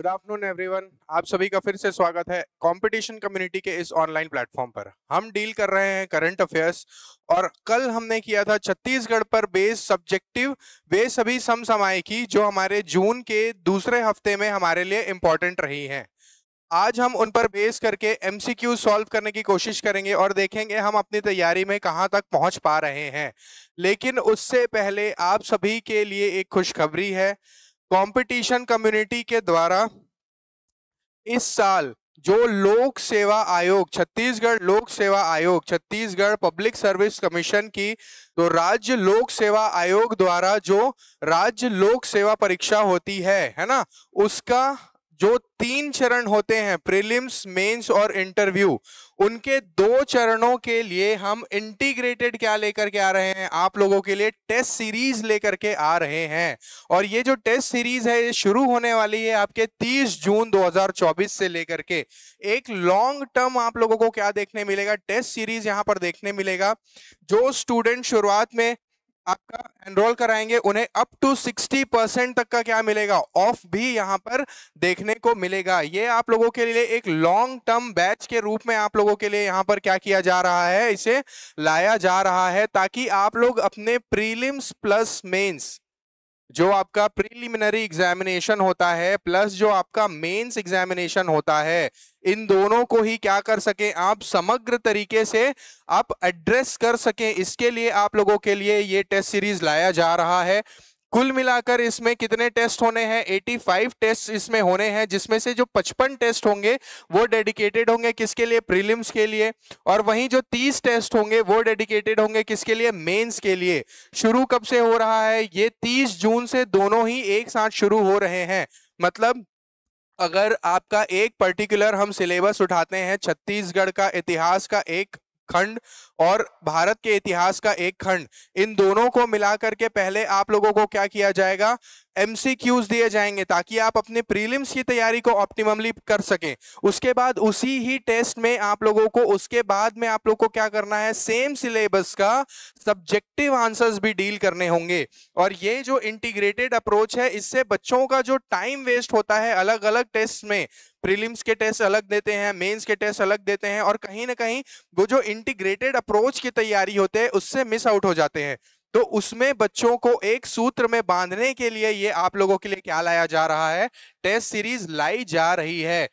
Good afternoon everyone आप सभी का फिर से स्वागत है कंपटीशन कम्युनिटी के इस ऑनलाइन प्लेटफॉर्म पर हम डील कर रहे हैं करंट अफेयर्स और कल हमने किया था छत्तीसगढ़ पर बेस सब्जेक्टिव वे सभी समसामयिकी जो हमारे जून के दूसरे हफ्ते में हमारे लिए इम्पोर्टेंट रही हैं आज हम उन पर बेस करके एम सॉल्व करने की कोशिश करेंगे और देखेंगे हम अपनी तैयारी में कहां तक पहुंच पा रहे हैं लेकिन उससे पहले आप सभी के लिए एक खुशखबरी है कंपटीशन कम्युनिटी के द्वारा इस साल जो लोक सेवा आयोग छत्तीसगढ़ लोक सेवा आयोग छत्तीसगढ़ पब्लिक सर्विस कमीशन की तो राज्य लोक सेवा आयोग द्वारा जो राज्य लोक सेवा परीक्षा होती है है ना उसका जो तीन चरण होते हैं प्रीलिम्स मेंस और इंटरव्यू उनके दो चरणों के लिए हम इंटीग्रेटेड क्या लेकर के आ रहे हैं आप लोगों के लिए टेस्ट सीरीज लेकर के आ रहे हैं और ये जो टेस्ट सीरीज है ये शुरू होने वाली है आपके 30 जून 2024 से लेकर के एक लॉन्ग टर्म आप लोगों को क्या देखने मिलेगा टेस्ट सीरीज यहाँ पर देखने मिलेगा जो स्टूडेंट शुरुआत में आपका एनरोल कराएंगे उन्हें अप टू 60 परसेंट तक का क्या मिलेगा ऑफ भी यहाँ पर देखने को मिलेगा ये आप लोगों के लिए एक लॉन्ग टर्म बैच के रूप में आप लोगों के लिए यहाँ पर क्या किया जा रहा है इसे लाया जा रहा है ताकि आप लोग अपने प्रीलिम्स प्लस मेंस जो आपका प्रीलिमिनरी एग्जामिनेशन होता है प्लस जो आपका मेंस एग्जामिनेशन होता है इन दोनों को ही क्या कर सके आप समग्र तरीके से आप एड्रेस कर सके इसके लिए आप लोगों के लिए ये टेस्ट सीरीज लाया जा रहा है कुल मिलाकर इसमें कितने टेस्ट होने हैं 85 टेस्ट इसमें होने हैं जिसमें से जो 55 टेस्ट होंगे वो डेडिकेटेड होंगे किसके लिए प्रीलिम्स के लिए और वहीं जो 30 टेस्ट होंगे वो डेडिकेटेड होंगे किसके लिए मेंस के लिए शुरू कब से हो रहा है ये 30 जून से दोनों ही एक साथ शुरू हो रहे हैं मतलब अगर आपका एक पर्टिकुलर हम सिलेबस उठाते हैं छत्तीसगढ़ का इतिहास का एक खंड और भारत के इतिहास का एक खंड इन दोनों को मिला करके पहले आप लोगों को क्या किया जाएगा एमसीक्यूज दिए जाएंगे ताकि आप अपने प्रीलिम्स की तैयारी को ऑप्टिममली कर सकें उसके बाद उसी ही टेस्ट में आप लोगों को उसके बाद में आप लोग को क्या करना है सेम सिलेबस का सब्जेक्टिव आंसर्स भी डील करने होंगे और ये जो इंटीग्रेटेड अप्रोच है इससे बच्चों का जो टाइम वेस्ट होता है अलग अलग टेस्ट में प्रीलिम्स के टेस्ट अलग देते हैं मेंस के टेस्ट अलग देते हैं और कहीं ना कहीं वो जो इंटीग्रेटेड अप्रोच की तैयारी होते हैं उससे मिस आउट हो जाते हैं तो उसमें बच्चों को एक सूत्र में बांधने के लिए ये आप लोगों के लिए क्या लाया जा रहा है टेस्ट सीरीज लाई जा रही है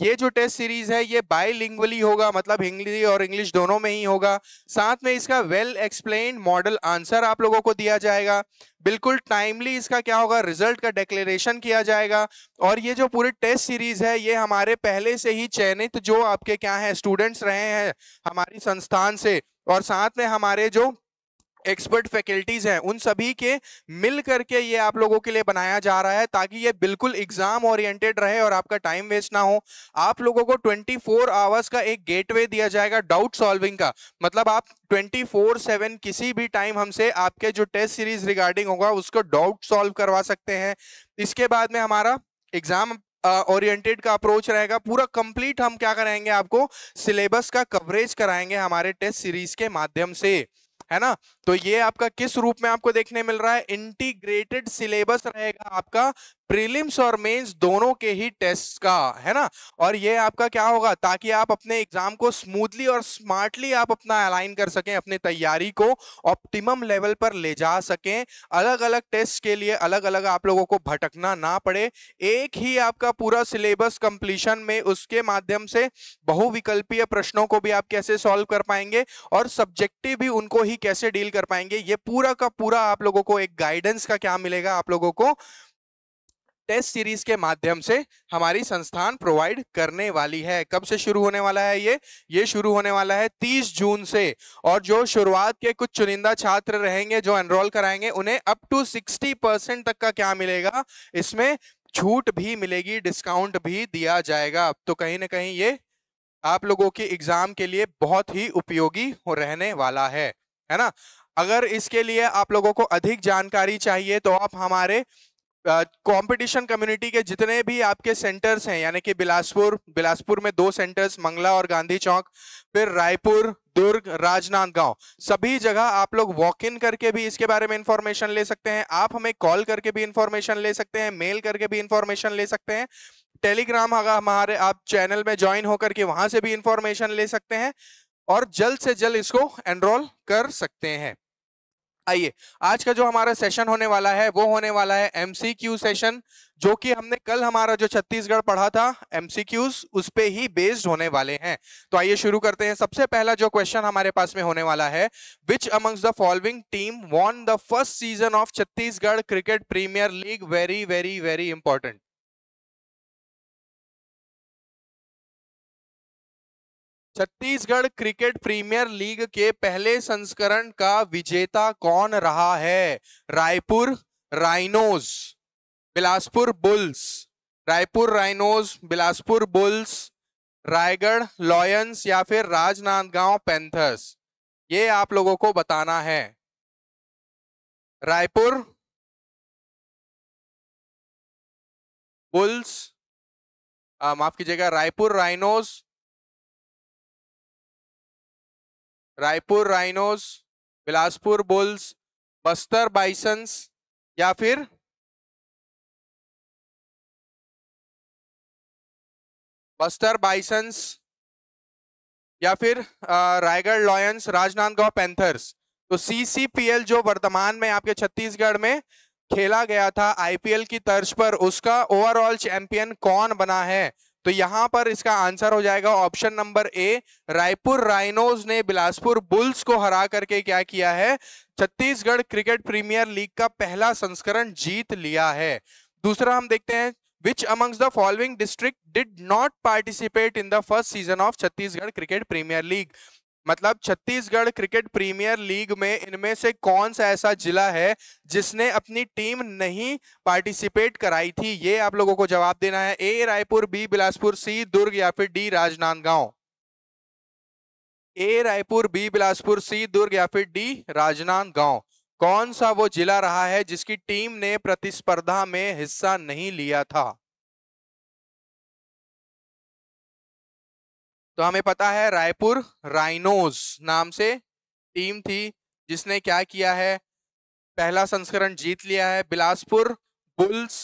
ये जो टेस्ट सीरीज है ये बाईलिंगुअली होगा मतलब हिंदी और इंग्लिश दोनों में ही होगा साथ में इसका वेल एक्सप्लेन मॉडल आंसर आप लोगों को दिया जाएगा बिल्कुल टाइमली इसका क्या होगा रिजल्ट का डिक्लेरेशन किया जाएगा और ये जो पूरी टेस्ट सीरीज है ये हमारे पहले से ही चयनित जो आपके क्या है स्टूडेंट्स रहे हैं हमारी संस्थान से और साथ में हमारे जो एक्सपर्ट फैकल्टीज हैं उन सभी के मिल करके ये आप लोगों के लिए बनाया जा रहा है ताकि ये बिल्कुल एग्जाम ओरिएंटेड रहे और आपका टाइम वेस्ट ना हो आप लोगों को 24 फोर आवर्स का एक गेटवे दिया जाएगा डाउट सॉल्विंग का मतलब आप 24 फोर सेवन किसी भी टाइम हमसे आपके जो टेस्ट सीरीज रिगार्डिंग होगा उसको डाउट सॉल्व करवा सकते हैं इसके बाद में हमारा एग्जाम ओरिएंटेड uh, का अप्रोच रहेगा पूरा कंप्लीट हम क्या कराएंगे आपको सिलेबस का कवरेज कराएंगे हमारे टेस्ट सीरीज के माध्यम से है ना तो ये आपका किस रूप में आपको देखने मिल रहा है इंटीग्रेटेड सिलेबस रहेगा आपका प्रीलिम्स और मेंस दोनों के ही टेस्ट का है ना और ये आपका क्या होगा ताकि आप अपने एग्जाम को स्मूथली और स्मार्टली आप अपना अलाइन कर सकें अपनी तैयारी को ऑप्टिमम लेवल पर ले जा सकें अलग अलग टेस्ट के लिए अलग अलग आप लोगों को भटकना ना पड़े एक ही आपका पूरा सिलेबस कंप्लीशन में उसके माध्यम से बहुविकल्पीय प्रश्नों को भी आप कैसे सॉल्व कर पाएंगे और सब्जेक्टिव भी उनको ही कैसे डील कर पाएंगे ये पूरा का पूरा आप लोगों को एक गाइडेंस का क्या मिलेगा आप लोगों को टेस्ट सीरीज के माध्यम से हमारी संस्थान प्रोवाइड करने वाली है कब से शुरू होने वाला है ये ये शुरू होने वाला है 30 जून से और जो शुरुआत के कुछ चुनिंदा छात्र रहेंगे जो एनरोल कराएंगे उन्हें अप टू 60 परसेंट तक का क्या मिलेगा इसमें छूट भी मिलेगी डिस्काउंट भी दिया जाएगा तो कहीं ना कहीं ये आप लोगों के एग्जाम के लिए बहुत ही उपयोगी रहने वाला है है ना अगर इसके लिए आप लोगों को अधिक जानकारी चाहिए तो आप हमारे कंपटीशन uh, कम्युनिटी के जितने भी आपके सेंटर्स हैं यानी कि बिलासपुर बिलासपुर में दो सेंटर्स मंगला और गांधी चौक फिर रायपुर दुर्ग राजनांदगांव सभी जगह आप लोग वॉक इन करके भी इसके बारे में इंफॉर्मेशन ले सकते हैं आप हमें कॉल करके भी इंफॉर्मेशन ले सकते हैं मेल करके भी इंफॉर्मेशन ले सकते हैं टेलीग्राम अगर हमारे आप चैनल में ज्वाइन होकर के वहां से भी इंफॉर्मेशन ले सकते हैं और जल्द से जल्द इसको एनरोल कर सकते हैं आइए आज का जो हमारा सेशन होने वाला है वो होने वाला है एमसीक्यू सेशन जो कि हमने कल हमारा जो छत्तीसगढ़ पढ़ा था एमसीक्यूज उस पर ही बेस्ड होने वाले हैं तो आइए शुरू करते हैं सबसे पहला जो क्वेश्चन हमारे पास में होने वाला है which amongst the following team won the first season of Chhattisgarh Cricket Premier League very very very important Chhattisgarh Cricket Premier League के पहले संस्करण का विजेता कौन रहा है Raipur Rhinos Bilaspur Bulls Raipur Rhinos Bilaspur Bulls Raigarh Lions या फिर राजनांदगांव पैंथर्स ये आप लोगों को बताना है रायपुर बुल्स माफ कीजिएगा Raipur Rhinos Raipur Rhinos Bilaspur Bulls Bastar Bisons या फिर बस्तर बाइसन्स या फिर रायगढ़ लॉयंस राजनांदगांव पैंथर्स तो सीसीपीएल जो वर्तमान में आपके छत्तीसगढ़ में खेला गया था आईपीएल की तर्ज पर उसका ओवरऑल चैंपियन कौन बना है तो यहां पर इसका आंसर हो जाएगा option number A Raipur Rhinos ने बिलासपुर बुल्स को हरा करके क्या किया है छत्तीसगढ़ क्रिकेट प्रीमियर लीग का पहला संस्करण जीत लिया है दूसरा हम देखते हैं which amongst the following district did not participate in the first season of Chhattisgarh Cricket Premier League मतलब छत्तीसगढ़ क्रिकेट प्रीमियर लीग में इनमें से कौन सा ऐसा जिला है जिसने अपनी टीम नहीं पार्टिसिपेट कराई थी ये आप लोगों को जवाब देना है A Raipur B Bilaspur C Durg या फिर D Rajnandgaon A Raipur B Bilaspur C Durg या फिर डी राजनांदगांव कौन सा वो जिला रहा है जिसकी टीम ने प्रतिस्पर्धा में हिस्सा नहीं लिया था तो हमें पता है रायपुर राइनोज नाम से टीम थी जिसने क्या किया है पहला संस्करण जीत लिया है बिलासपुर बुल्स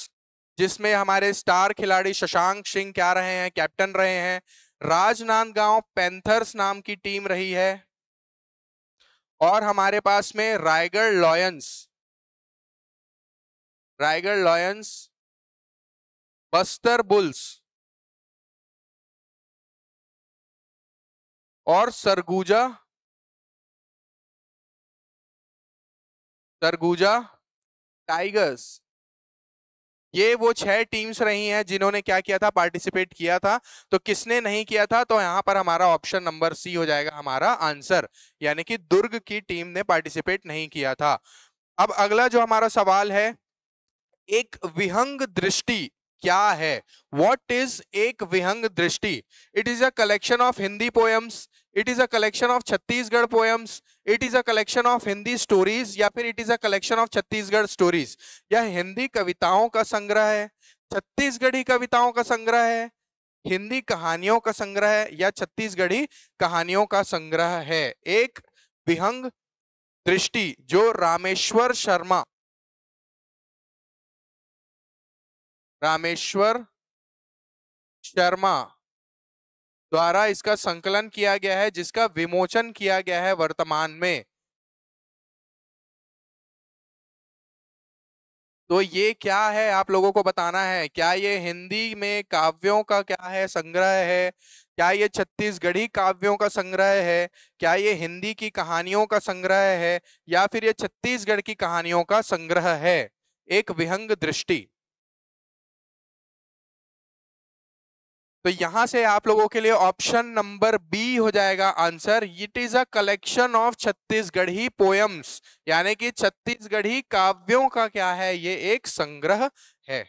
जिसमें हमारे स्टार खिलाड़ी शशांक सिंह क्या रहे हैं कैप्टन रहे हैं राजनांदगांव पैंथर्स नाम की टीम रही है और हमारे पास में Raigarh Lions Raigarh Lions Bastar Bulls और सरगुजा सरगुजा टाइगर्स ये वो छह टीम्स रही हैं जिन्होंने क्या किया था पार्टिसिपेट किया था तो किसने नहीं किया था तो यहां पर हमारा ऑप्शन नंबर सी हो जाएगा हमारा आंसर यानी कि दुर्ग की टीम ने पार्टिसिपेट नहीं किया था अब अगला जो हमारा सवाल है एक विहंग दृष्टि क्या है वॉट इज एक Vihang Drishti it is a collection of Hindi poems it is a collection of Chhattisgarh poems it is a collection of Hindi stories या फिर it is a collection of Chhattisgarh stories या हिंदी कविताओं का संग्रह है छत्तीसगढ़ी कविताओं का संग्रह है हिंदी कहानियों का संग्रह है या छत्तीसगढ़ी कहानियों का संग्रह है एक विहंग दृष्टि जो रामेश्वर शर्मा रामेश्वर शर्मा द्वारा इसका संकलन किया गया है जिसका विमोचन किया गया है वर्तमान में तो ये क्या है आप लोगों को बताना है क्या ये हिंदी में काव्यों का क्या है संग्रह है क्या ये छत्तीसगढ़ी काव्यों का संग्रह है क्या ये हिंदी की कहानियों का संग्रह है या फिर ये छत्तीसगढ़ की कहानियों का संग्रह है एक विहंग दृष्टि तो यहां से आप लोगों के लिए ऑप्शन नंबर बी हो जाएगा answer it is a collection of Chhattisgarhi poems यानी कि छत्तीसगढ़ी काव्यों का क्या है ये एक संग्रह है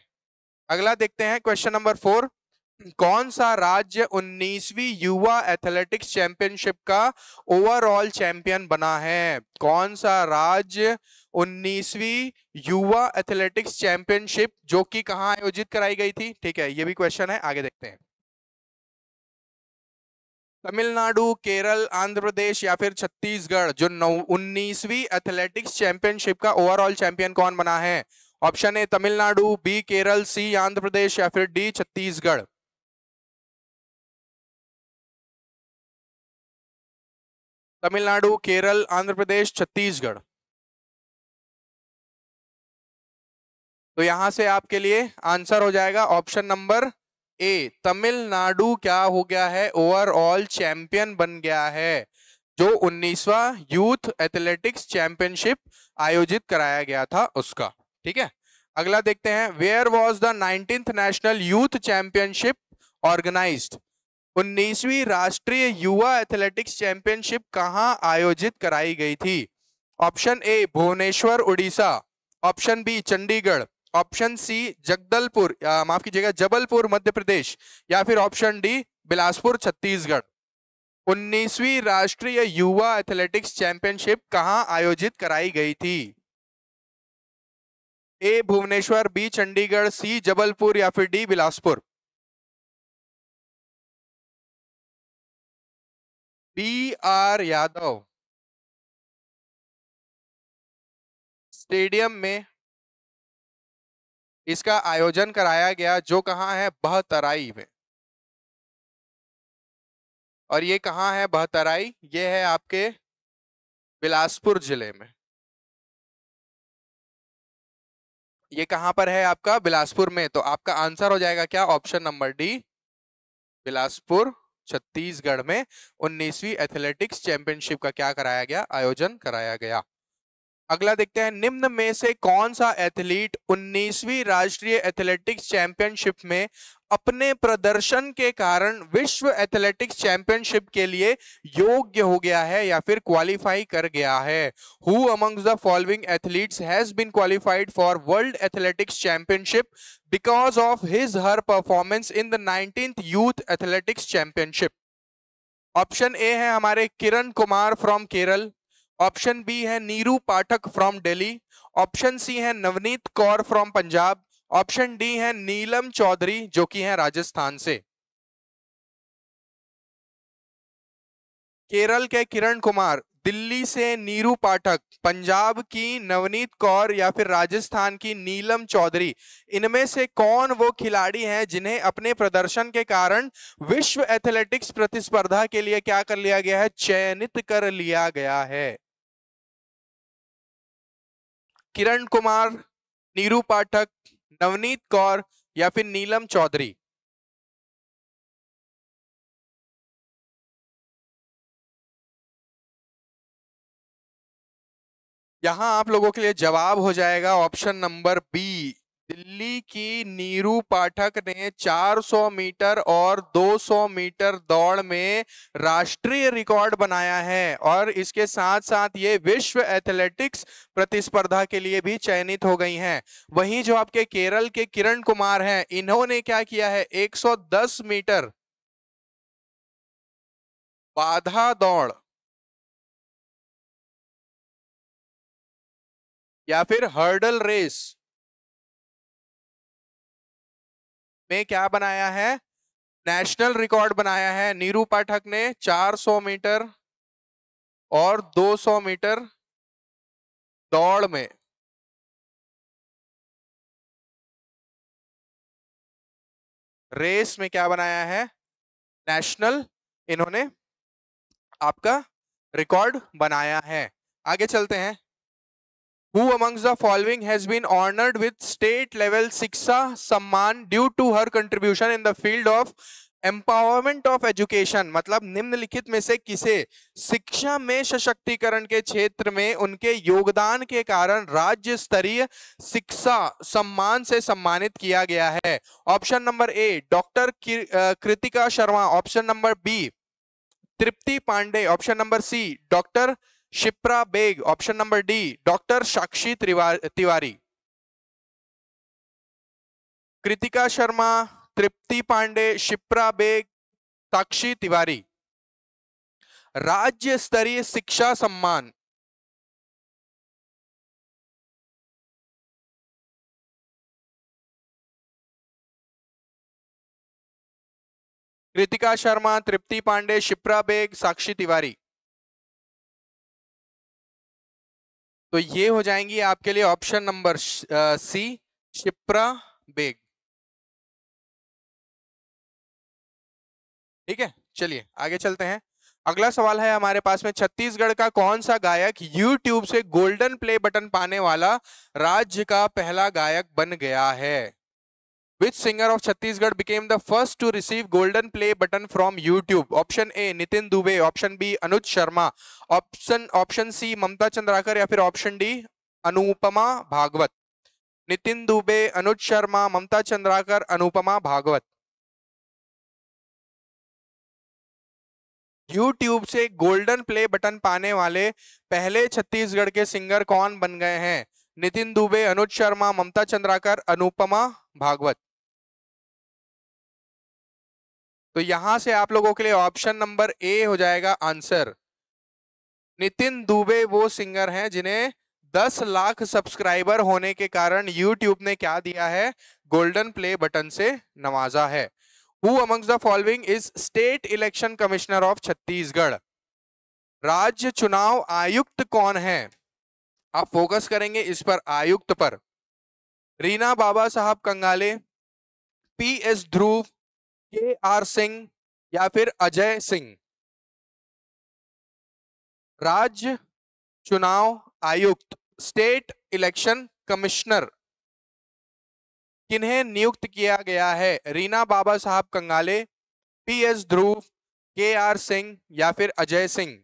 अगला देखते हैं क्वेश्चन नंबर फोर कौन सा राज्य 19वीं युवा एथलेटिक्स चैंपियनशिप का ओवरऑल चैंपियन बना है कौन सा राज्य 19वीं युवा एथलेटिक्स चैंपियनशिप जो कि कहाँ आयोजित कराई गई थी ठीक है ये भी क्वेश्चन है आगे देखते हैं तमिलनाडु केरल आंध्र प्रदेश या फिर छत्तीसगढ़ जो नौ उन्नीसवीं एथलेटिक्स चैंपियनशिप का ओवरऑल चैंपियन कौन बना है option A Tamil Nadu B Kerala C Andhra Pradesh या फिर डी छत्तीसगढ़ तमिलनाडु केरल आंध्र प्रदेश छत्तीसगढ़ तो यहां से आपके लिए आंसर हो जाएगा ऑप्शन नंबर ए तमिलनाडु क्या हो गया है ओवरऑल चैंपियन बन गया है जो उन्नीसवा यूथ एथलेटिक्स चैंपियनशिप आयोजित कराया गया था उसका ठीक है अगला देखते हैं where was the nineteen national youth championship organise उन्नीसवी राष्ट्रीय युवा एथलेटिक्स चैंपियनशिप कहाँ आयोजित कराई गई थी option A Bhubaneswar Orissa option B Chandigarh option C Jagdalpur माफ कीजिएगा जबलपुर मध्य प्रदेश या फिर ऑप्शन डी बिलासपुर छत्तीसगढ़ उन्नीसवी राष्ट्रीय युवा एथलेटिक्स चैंपियनशिप कहां आयोजित कराई गई थी A Bhubaneswar B Chandigarh C Jabalpur या फिर D Bilaspur B R Yadav stadium में इसका आयोजन कराया गया जो कहाँ है बहतराई में और ये कहाँ है बहतराई ये है आपके बिलासपुर जिले में ये कहाँ पर है आपका बिलासपुर में तो आपका आंसर हो जाएगा क्या option number D Bilaspur Chhattisgarh में उन्नीसवी एथलेटिक्स चैंपियनशिप का क्या कराया गया आयोजन कराया गया अगला देखते हैं निम्न में से कौन सा एथलीट 19वीं राष्ट्रीय एथलेटिक्स चैंपियनशिप में अपने प्रदर्शन के कारण विश्व एथलेटिक्स चैंपियनशिप के लिए योग्य हो गया है या फिर क्वालिफाई कर गया है who amongst the following athletes has been qualified for world athletics championship because of his her performance in the nineteen youth athletics championship option A है हमारे Kiran Kumar from Kerala option B है Neeru Pathak from Delhi option C है Navneet Kaur from Punjab option D है नीलम चौधरी जो कि है राजस्थान से केरल के किरण कुमार दिल्ली से नीरू पाठक पंजाब की नवनीत कौर या फिर राजस्थान की नीलम चौधरी इनमें से कौन वो खिलाड़ी हैं जिन्हें अपने प्रदर्शन के कारण विश्व एथलेटिक्स प्रतिस्पर्धा के लिए क्या कर लिया गया है चयनित कर लिया गया है किरण कुमार नीरू पाठक नवनीत कौर या फिर नीलम चौधरी यहां आप लोगों के लिए जवाब हो जाएगा ऑप्शन नंबर बी दिल्ली की नीरू पाठक ने 400 मीटर और 200 मीटर दौड़ में राष्ट्रीय रिकॉर्ड बनाया है और इसके साथ साथ ये विश्व एथलेटिक्स प्रतिस्पर्धा के लिए भी चयनित हो गई हैं वहीं जो आपके केरल के किरण कुमार हैं इन्होंने क्या किया है 110 मीटर बाधा दौड़ या फिर हर्डल रेस में क्या बनाया है नेशनल रिकॉर्ड बनाया है नीरू पाठक ने 400 मीटर और 200 मीटर दौड़ में रेस में क्या बनाया है नेशनल इन्होंने आपका रिकॉर्ड बनाया है आगे चलते हैं Who amongst the following has been honored with state level Siksha Samman due to her contribution in the field of empowerment of education? मतलब निम्नलिखित में से किसे शिक्षा में सशक्तिकरण के क्षेत्र में उनके योगदान के कारण राज्य स्तरीय शिक्षा सम्मान से सम्मानित किया गया है option number A doctor Kritika Sharma option number B Tripti Pandey option number C doctor Shipra Baig option number D doctor Sakshi Tiwari Kritika Sharma Tripti Pandey Shipra Baig Sakshi Tiwari राज्य स्तरीय शिक्षा सम्मान कृतिका शर्मा तृप्ति पांडे शिप्रा बेग साक्षी तिवारी तो ये हो जाएंगी आपके लिए option number C Shipra Baig ठीक है चलिए आगे चलते हैं अगला सवाल है हमारे पास में छत्तीसगढ़ का कौन सा गायक यूट्यूब से गोल्डन प्ले बटन पाने वाला राज्य का पहला गायक बन गया है Which singer of Chhattisgarh became the first to receive golden play button from YouTube? Option A Nitin Dubey, option B Anuj Sharma, option option C Mamta Chandrakar या फिर option D Anupama Bhagwat Nitin Dubey Anuj Sharma Mamta Chandrakar Anupama Bhagwat YouTube से गोल्डन प्ले बटन पाने वाले पहले छत्तीसगढ़ के singer कौन बन गए हैं नितिन दुबे अनुज शर्मा ममता चंद्राकर अनुपमा भागवत तो यहां से आप लोगों के लिए ऑप्शन नंबर ए हो जाएगा आंसर नितिन दुबे वो सिंगर हैं जिन्हें 10 लाख सब्सक्राइबर होने के कारण YouTube ने क्या दिया है गोल्डन प्ले बटन से नवाजा है who amongst the following is state election commissioner of Chhattisgarh राज्य चुनाव आयुक्त कौन है आप फोकस करेंगे इस पर आयुक्त पर रीना बाबा साहब कंगाले पी एस ध्रुव के आर सिंह या फिर अजय सिंह राज्य चुनाव आयुक्त स्टेट इलेक्शन कमिश्नर किन्हें नियुक्त किया गया है रीना बाबा साहब कंगाले पीएस ध्रुव के आर सिंह या फिर अजय सिंह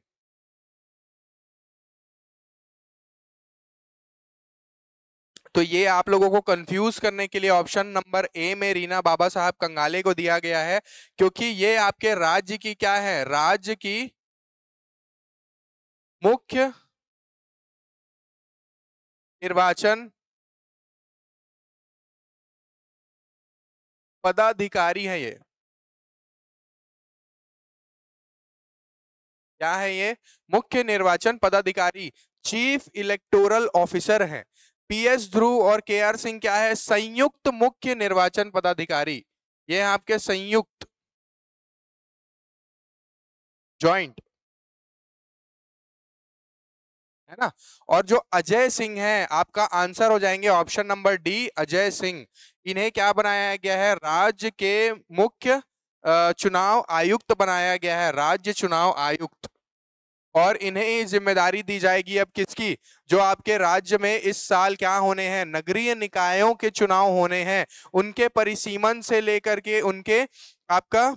तो ये आप लोगों को कंफ्यूज करने के लिए ऑप्शन नंबर ए में रीना बाबा साहब कंगाले को दिया गया है क्योंकि ये आपके राज्य की क्या है राज्य की मुख्य निर्वाचन पदाधिकारी है ये क्या है ये मुख्य निर्वाचन पदाधिकारी चीफ इलेक्टोरल ऑफिसर हैं पी एस ध्रुव और के आर सिंह क्या है संयुक्त मुख्य निर्वाचन पदाधिकारी ये है आपके संयुक्त ज्वाइंट है ना और जो अजय सिंह है आपका आंसर हो जाएंगे option number D Ajay Singh इन्हें क्या बनाया गया है राज्य के मुख्य चुनाव आयुक्त बनाया गया है राज्य चुनाव आयुक्त और इन्हें ही जिम्मेदारी दी जाएगी अब किसकी जो आपके राज्य में इस साल क्या होने हैं नगरीय निकायों के चुनाव होने हैं उनके परिसीमन से लेकर के उनके आपका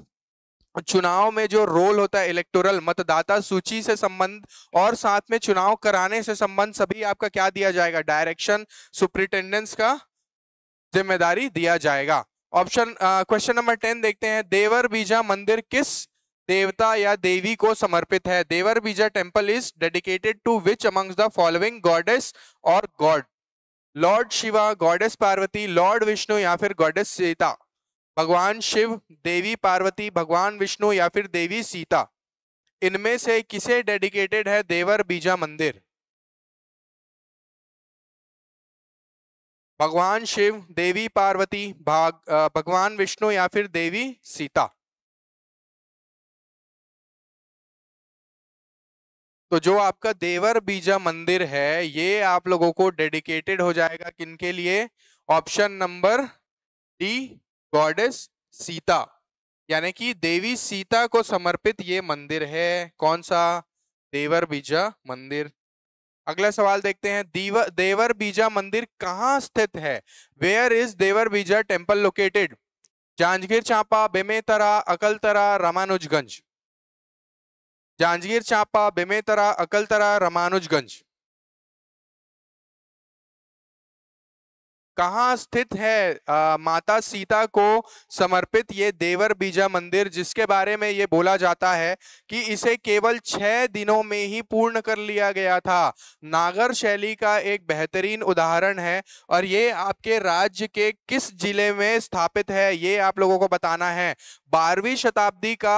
चुनाव में जो रोल होता है इलेक्टोरल मतदाता सूची से संबंध और साथ में चुनाव कराने से संबंध सभी आपका क्या दिया जाएगा डायरेक्शन सुप्रिंटेंडेंस का जिम्मेदारी दिया जाएगा ऑप्शन क्वेश्चन नंबर टेन देखते हैं देवर बीजा मंदिर किस देवता या देवी को समर्पित है देवर बीजा temple is dedicated to which amongst the following goddess और god lord Shiva goddess Parvati lord Vishnu या फिर गॉडेस सीता भगवान शिव देवी पार्वती भगवान विष्णु या फिर देवी सीता इनमें से किसे डेडिकेटेड है देवर बीजा मंदिर भगवान शिव देवी पार्वती भाग भगवान विष्णु या फिर देवी सीता तो जो आपका देवर बीजा मंदिर है ये आप लोगों को डेडिकेटेड हो जाएगा किन के लिए option number D goddess Sita यानी कि देवी सीता को समर्पित ये मंदिर है कौन सा देवर बीजा मंदिर अगला सवाल देखते हैं देवर बीजा मंदिर कहाँ स्थित है वेयर इज देवर बीजा टेम्पल लोकेटेड जांजगीर चांपा बेमेतरा अकलतरा रामानुजगंज जांजगीर चांपा बेमेतरा अकलतरा रामानुजगंज कहाँ स्थित है आ, माता सीता को समर्पित ये देवर बीजा मंदिर जिसके बारे में ये बोला जाता है कि इसे केवल छह दिनों में ही पूर्ण कर लिया गया था नागर शैली का एक बेहतरीन उदाहरण है और ये आपके राज्य के किस जिले में स्थापित है ये आप लोगों को बताना है बारहवीं शताब्दी का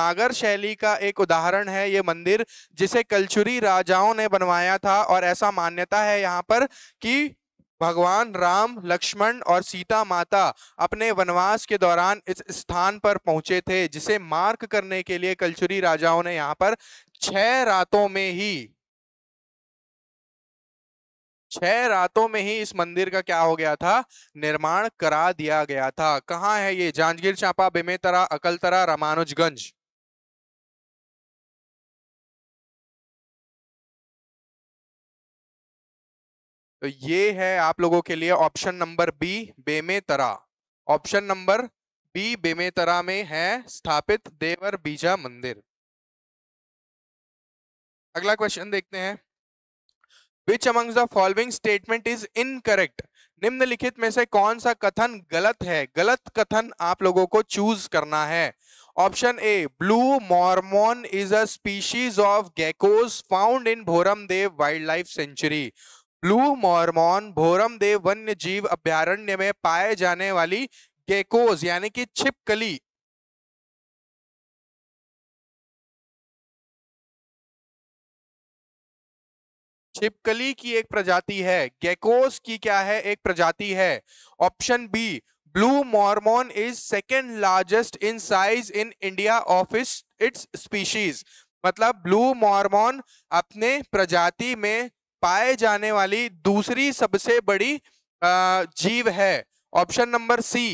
नागर शैली का एक उदाहरण है ये मंदिर जिसे कलचुरी राजाओं ने बनवाया था और ऐसा मान्यता है यहाँ पर कि भगवान राम लक्ष्मण और सीता माता अपने वनवास के दौरान इस स्थान पर पहुंचे थे जिसे मार्क करने के लिए कलचुरी राजाओं ने यहाँ पर छह रातों में ही छह रातों में ही इस मंदिर का क्या हो गया था निर्माण करा दिया गया था कहाँ है ये जांजगीर चांपा बेमेतरा अकलतरा रामानुजगंज तो ये है आप लोगों के लिए ऑप्शन नंबर बी बेमे तरा ऑप्शन नंबर बी बेमेतरा में है स्थापित देवर बीजा मंदिर अगला क्वेश्चन देखते हैं which among the following statement is incorrect निम्नलिखित में से कौन सा कथन गलत है गलत कथन आप लोगों को चूज करना है option A blue Mormon is a species of geckos found in Bhoramdev wild life sanctuary blue Mormon Bhoram Dev वन्य जीव अभ्यारण्य में पाए जाने वाली गेकोज यानी कि छिपकली छिपकली की एक प्रजाति है गेकोस की क्या है एक प्रजाति है option B blue Mormon is second largest in size in India of its species मतलब ब्लू मॉर्मोन अपने प्रजाति में पाए जाने वाली दूसरी सबसे बड़ी जीव है option number C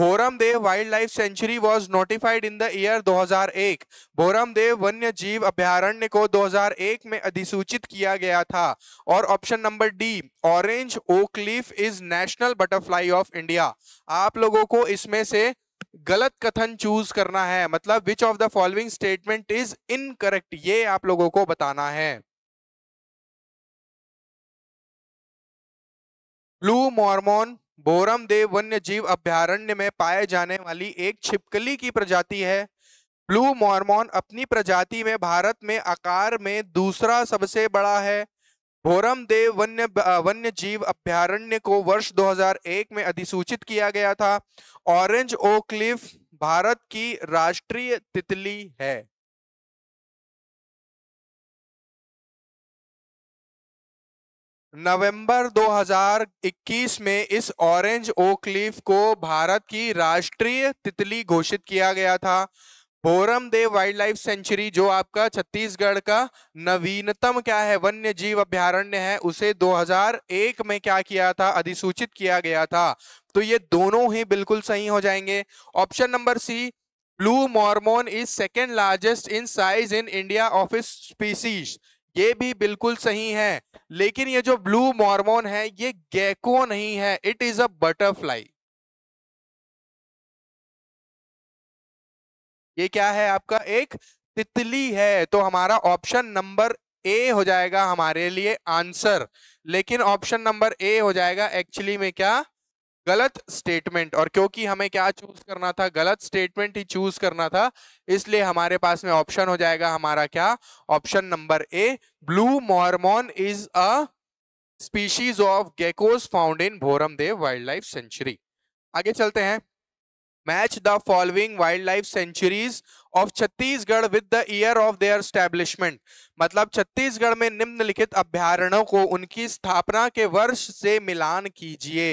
Dev wild life sanctuary was notified in the year 2001 Dev वन्य जीव अभ्यारण्य को 2001 में अधिसूचित किया गया था और option number D orange oak leaf is national butterfly of India आप लोगों को इसमें से गलत कथन चूज करना है मतलब which of the following statement is incorrect ये आप लोगों को बताना है ब्लू मॉर्मोन बोरम देव वन्य जीव अभ्यारण्य में पाए जाने वाली एक छिपकली की प्रजाति है ब्लू मॉर्मोन अपनी प्रजाति में भारत में आकार में दूसरा सबसे बड़ा है भोरम देव वन्य वन्य जीव अभ्यारण्य को वर्ष 2001 में अधिसूचित किया गया था ऑरेंज ओ क्लिफ भारत की राष्ट्रीय तितली है नवंबर 2021 में इस ऑरेंज ओक लीफ को भारत की राष्ट्रीय तितली घोषित किया गया था Boram Dev wild life sanctuary जो आपका छत्तीसगढ़ का नवीनतम क्या है वन्य जीव अभ्यारण्य है उसे 2001 में क्या किया था अधिसूचित किया गया था तो ये दोनों ही बिल्कुल सही हो जाएंगे option number C blue Mormon is second largest in size in India of its species ये भी बिल्कुल सही है लेकिन ये जो ब्लू मॉर्मोन है ये गैको नहीं है इट इज अ बटरफ्लाई ये क्या है आपका एक तितली है तो हमारा ऑप्शन नंबर ए हो जाएगा हमारे लिए आंसर लेकिन ऑप्शन नंबर ए हो जाएगा एक्चुअली में क्या गलत स्टेटमेंट और क्योंकि हमें क्या चूज करना था गलत स्टेटमेंट ही चूज करना था इसलिए हमारे पास में ऑप्शन हो जाएगा हमारा क्या option number A blue Mormon is a species of geckos found in Dev wild life sanctuary आगे चलते हैं match the following wild life sanctuaries of Chhattisgarh with the year of their establishment मतलब छत्तीसगढ़ में निम्नलिखित अभ्यारणों को उनकी स्थापना के वर्ष से मिलान कीजिए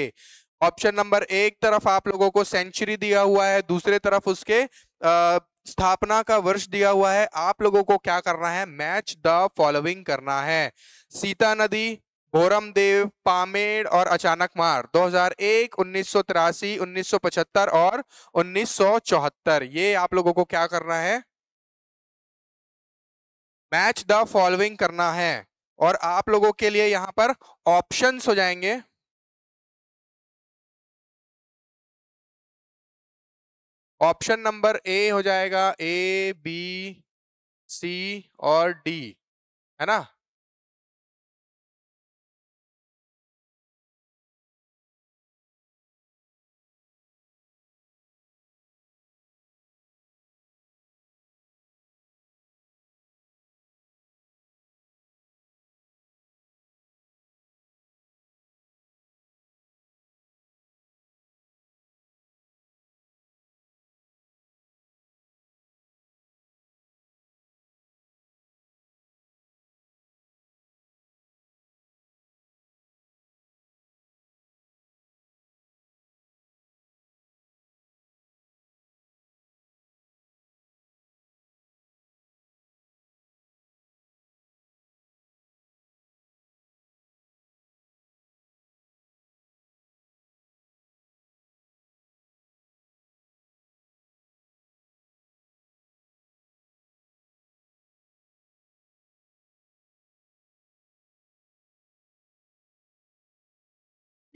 ऑप्शन नंबर एक तरफ आप लोगों को सेंचुरी दिया हुआ है दूसरे तरफ उसके आ, स्थापना का वर्ष दिया हुआ है आप लोगों को क्या करना है मैच द फॉलोइंग करना है सीता नदी भोरमदेव पामेड़ और अचानक मार 2001, उन्नीस 1983, 1975 और 1974 ये आप लोगों को क्या करना है मैच द फॉलोइंग करना है और आप लोगों के लिए यहाँ पर ऑप्शंस हो जाएंगे ऑप्शन नंबर ए हो जाएगा ए बी सी और डी है ना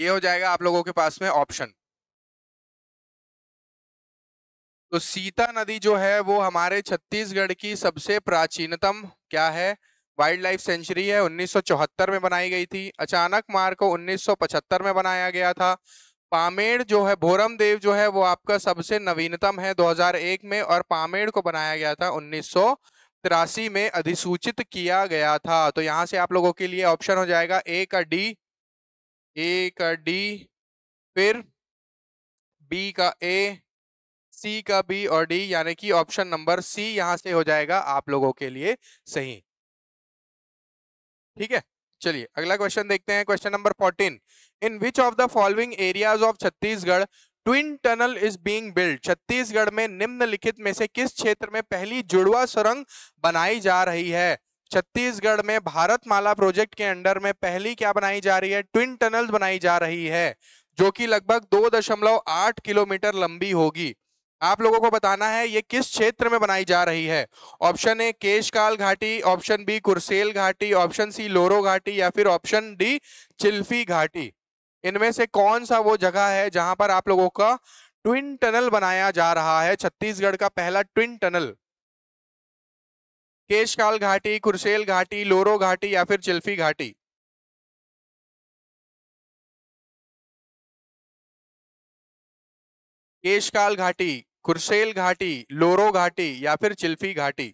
ये हो जाएगा आप लोगों के पास में ऑप्शन तो सीता नदी जो है वो हमारे छत्तीसगढ़ की सबसे प्राचीनतम क्या है वाइल्ड लाइफ सेंचुरी है 1974 में बनाई गई थी अचानक मार को 1975 में बनाया गया था पामेड़ जो है भोरम देव जो है वो आपका सबसे नवीनतम है 2001 में और पामेड़ को बनाया गया था उन्नीस में अधिसूचित किया गया था तो यहाँ से आप लोगों के लिए ऑप्शन हो जाएगा ए का डी ए का डी फिर बी का ए सी का बी और डी यानी कि ऑप्शन नंबर सी यहां से हो जाएगा आप लोगों के लिए सही ठीक है चलिए अगला क्वेश्चन देखते हैं question number fourteen in which of the following areas of Chhattisgarh twin tunnel is being build Chhattisgarh में निम्नलिखित में से किस क्षेत्र में पहली जुड़वा सुरंग बनाई जा रही है छत्तीसगढ़ में भारत माला प्रोजेक्ट के अंडर में पहली क्या बनाई जा रही है ट्विन टनल्स बनाई जा रही है जो कि लगभग 2.8 किलोमीटर लंबी होगी आप लोगों को बताना है ये किस क्षेत्र में बनाई जा रही है ऑप्शन ए केशकाल घाटी ऑप्शन बी कुरसेल घाटी ऑप्शन सी लोरो घाटी या फिर ऑप्शन डी चिल्फी घाटी इनमें से कौन सा वो जगह है जहां पर आप लोगों का ट्विन टनल बनाया जा रहा है छत्तीसगढ़ का पहला ट्विन टनल केशकाल घाटी कुरसेल घाटी लोरो घाटी या फिर चिल्फी घाटी केशकाल घाटी कुरसेल घाटी लोरो घाटी या फिर चिल्फी घाटी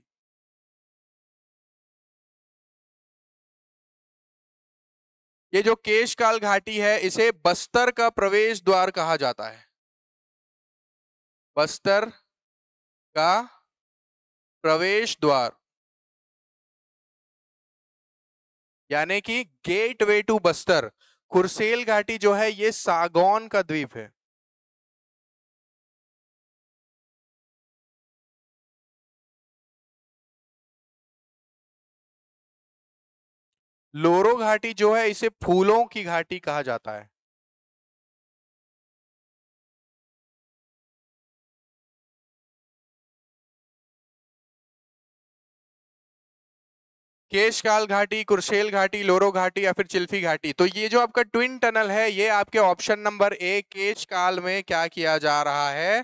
ये जो केशकाल घाटी है इसे बस्तर का प्रवेश द्वार कहा जाता है बस्तर का प्रवेश द्वार यानी कि gateway to Bastar Kursel घाटी जो है ये सागौन का द्वीप है लोरो घाटी जो है इसे फूलों की घाटी कहा जाता है केशकाल घाटी कुरशेल घाटी लोरो घाटी या फिर चिल्फी घाटी तो ये जो आपका ट्विन टनल है ये आपके ऑप्शन नंबर ए केशकाल में क्या किया जा रहा है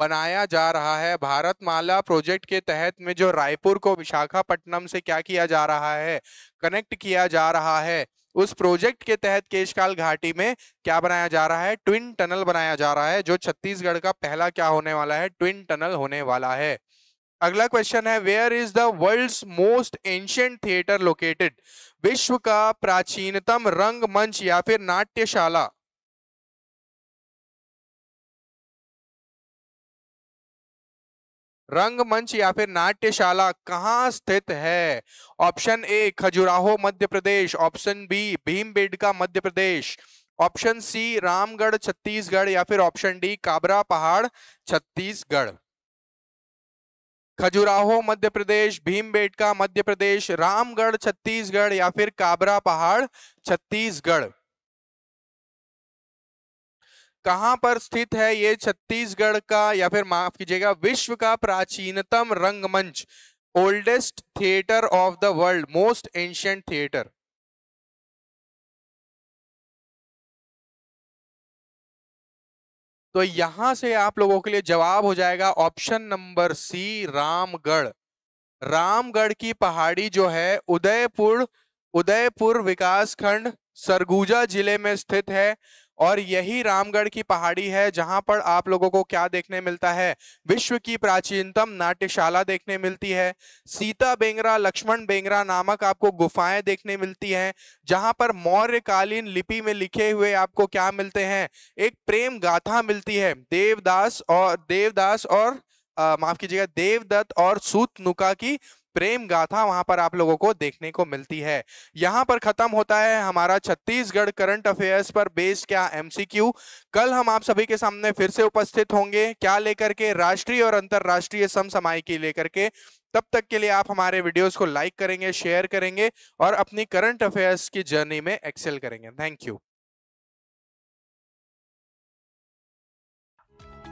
बनाया जा रहा है भारत माला प्रोजेक्ट के तहत में जो रायपुर को विशाखापट्टनम से क्या किया जा रहा है कनेक्ट किया जा रहा है उस प्रोजेक्ट के तहत केशकाल घाटी में क्या बनाया जा रहा है ट्विन टनल बनाया जा रहा है जो छत्तीसगढ़ का पहला क्या होने वाला है ट्विन टनल होने वाला है अगला क्वेश्चन है where is the world most ancient theatre located विश्व का प्राचीनतम रंगमंच या फिर नाट्यशाला रंगमंच या फिर नाट्यशाला कहाँ स्थित है option A Khajuraho Madhya Pradesh option B Bhimbetka Madhya Pradesh option C Ramgarh Chhattisgarh या फिर ऑप्शन डी काबरा पहाड़ छत्तीसगढ़ खजुराहो मध्य प्रदेश भीम बेटका मध्य प्रदेश रामगढ़ छत्तीसगढ़ या फिर काबरा पहाड़ छत्तीसगढ़ कहां पर स्थित है ये छत्तीसगढ़ का या फिर माफ कीजिएगा विश्व का प्राचीनतम रंगमंच oldest theatre of the world most ancient theatre तो यहां से आप लोगों के लिए जवाब हो जाएगा option number C Ramgarh Ramgarh की पहाड़ी जो है उदयपुर उदयपुर विकास खंड सरगुजा जिले में स्थित है और यही रामगढ़ की पहाड़ी है जहां पर आप लोगों को क्या देखने मिलता है विश्व की प्राचीनतम नाट्यशाला देखने मिलती है सीता बेंगरा लक्ष्मण बेंगरा नामक आपको गुफाएं देखने मिलती हैं जहां पर मौर्यकालीन लिपि में लिखे हुए आपको क्या मिलते हैं एक प्रेम गाथा मिलती है देवदास और देवदास और माफ कीजिएगा देवदत्त और सूत नुका की प्रेम गाथा वहां पर आप लोगों को देखने को मिलती है यहां पर खत्म होता है हमारा छत्तीसगढ़ करंट अफेयर्स पर बेस्ड क्या एमसीक्यू कल हम आप सभी के सामने फिर से उपस्थित होंगे क्या लेकर के राष्ट्रीय और अंतरराष्ट्रीय की लेकर के तब तक के लिए आप हमारे वीडियोस को लाइक करेंगे शेयर करेंगे और अपनी करंट अफेयर्स की जर्नी में एक्सेल करेंगे थैंक यू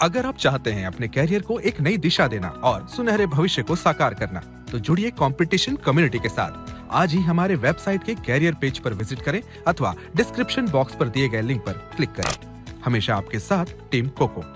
अगर आप चाहते हैं अपने कैरियर को एक नई दिशा देना और सुनहरे भविष्य को साकार करना तो जुड़िए कंपटीशन कम्युनिटी के साथ आज ही हमारे वेबसाइट के कैरियर पेज पर विजिट करें अथवा डिस्क्रिप्शन बॉक्स पर दिए गए लिंक पर क्लिक करें हमेशा आपके साथ टीम कोको